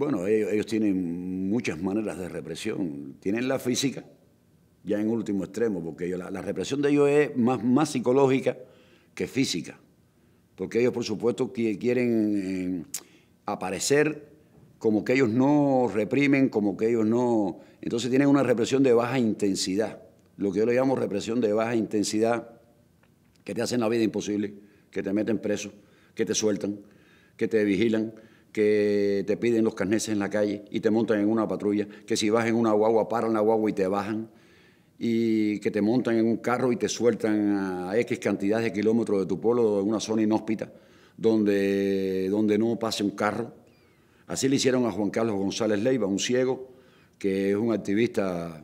Bueno, ellos, tienen muchas maneras de represión. Tienen la física, ya en último extremo, porque la, represión de ellos es más, más psicológica que física. Porque ellos, por supuesto, quieren eh, aparecer como que ellos no reprimen, como que ellos no... Entonces tienen una represión de baja intensidad, lo que yo le llamo represión de baja intensidad, que te hacen la vida imposible, que te meten preso, que te sueltan, que te vigilan, que te piden los carneses en la calle y te montan en una patrulla, que si vas en una guagua paran la guagua y te bajan, y que te montan en un carro y te sueltan a X cantidad de kilómetros de tu pueblo en una zona inhóspita, donde, donde no pase un carro. Así le hicieron a Juan Carlos González Leiva, un ciego, que es un activista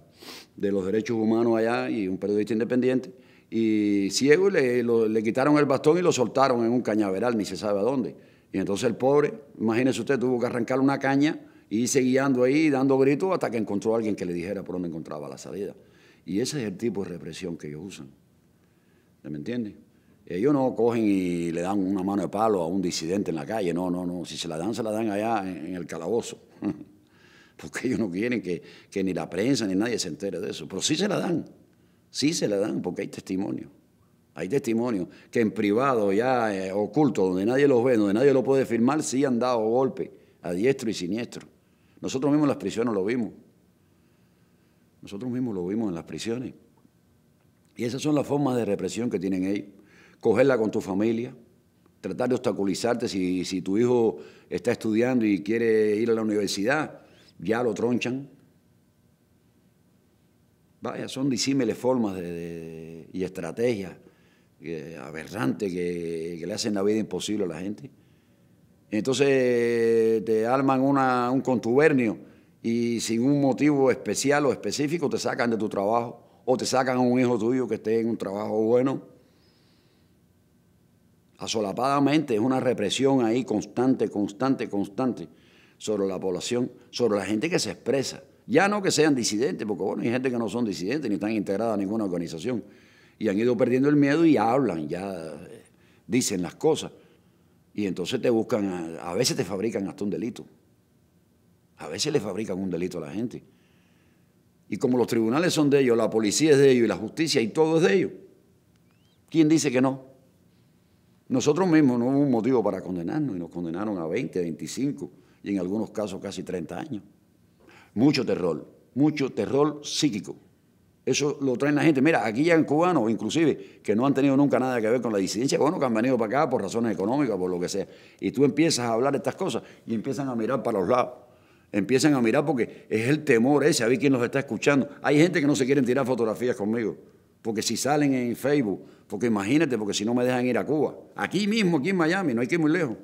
de los derechos humanos allá y un periodista independiente, y ciego le, le quitaron el bastón y lo soltaron en un cañaveral, ni se sabe a dónde y entonces el pobre, imagínese usted, tuvo que arrancar una caña y irse guiando ahí, dando gritos, hasta que encontró a alguien que le dijera por dónde encontraba la salida. Y ese es el tipo de represión que ellos usan. ¿Me entiende? Ellos no cogen y le dan una mano de palo a un disidente en la calle, no, no, no. Si se la dan, se la dan allá en el calabozo. Porque ellos no quieren que, que ni la prensa ni nadie se entere de eso. Pero sí se la dan, sí se la dan, porque hay testimonio. Hay testimonios que en privado, ya eh, oculto, donde nadie los ve, donde nadie lo puede firmar, sí han dado golpe a diestro y siniestro. Nosotros mismos en las prisiones lo vimos. Nosotros mismos lo vimos en las prisiones. Y esas son las formas de represión que tienen ellos. Cogerla con tu familia, tratar de obstaculizarte si, tu hijo está estudiando y quiere ir a la universidad, ya lo tronchan. Vaya, son disímiles formas y estrategias aberrante que, le hacen la vida imposible a la gente. Entonces te arman un contubernio y sin un motivo especial o específico te sacan de tu trabajo o te sacan a un hijo tuyo que esté en un trabajo bueno. Asolapadamente es una represión ahí constante, constante, constante sobre la población, sobre la gente que se expresa. Ya no que sean disidentes, porque bueno, hay gente que no son disidentes ni están integradas a ninguna organización, y han ido perdiendo el miedo y hablan, ya eh, dicen las cosas. Y entonces te buscan, a, veces te fabrican hasta un delito. A veces le fabrican un delito a la gente. Y como los tribunales son de ellos, la policía es de ellos y la justicia y todo es de ellos, ¿quién dice que no? Nosotros mismos no hubo un motivo para condenarnos y nos condenaron a 20, 25 y en algunos casos casi 30 años. Mucho terror, mucho terror psíquico. Eso lo traen la gente. Mira, aquí ya en cubanos, inclusive, que no han tenido nunca nada que ver con la disidencia, bueno, que han venido para acá por razones económicas, por lo que sea. Y tú empiezas a hablar estas cosas y empiezan a mirar para los lados. Empiezan a mirar porque es el temor ese, a ver quién los está escuchando. Hay gente que no se quieren tirar fotografías conmigo, porque si salen en Facebook, porque imagínate, porque si no me dejan ir a Cuba. Aquí mismo, aquí en Miami, no hay que ir muy lejos.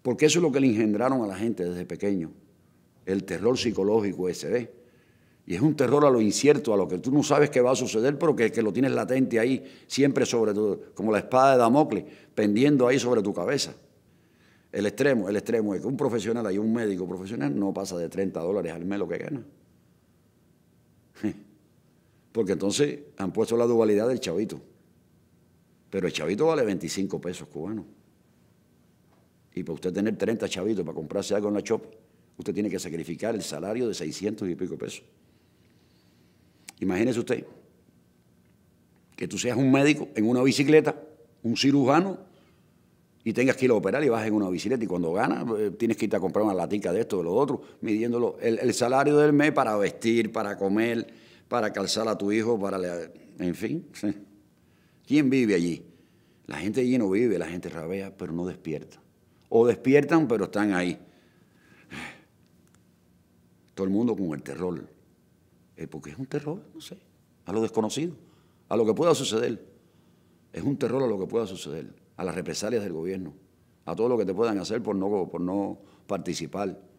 Porque eso es lo que le engendraron a la gente desde pequeño, el terror psicológico ese, ¿ves? Y es un terror a lo incierto, a lo que tú no sabes que va a suceder, pero que, lo tienes latente ahí, siempre sobre todo como la espada de Damocles, pendiendo ahí sobre tu cabeza. El extremo, el extremo es que un profesional, hay un médico profesional, no pasa de 30 dólares al mes lo que gana. Porque entonces han puesto la dualidad del chavito. Pero el chavito vale 25 pesos cubanos. Y para usted tener 30 chavitos para comprarse algo en la chop, usted tiene que sacrificar el salario de 600 y pico pesos. Imagínese usted que tú seas un médico en una bicicleta, un cirujano, y tengas que ir a operar y vas en una bicicleta y cuando ganas eh, tienes que irte a comprar una latica de esto, de lo otro, midiéndolo el, el salario del mes para vestir, para comer, para calzar a tu hijo, para... Le... En fin, ¿quién vive allí? La gente allí no vive, la gente rabea, pero no despierta. O despiertan, pero están ahí. Todo el mundo con el terror. Eh, porque es un terror, no sé, a lo desconocido, a lo que pueda suceder. Es un terror a lo que pueda suceder, a las represalias del gobierno, a todo lo que te puedan hacer por no, por no participar.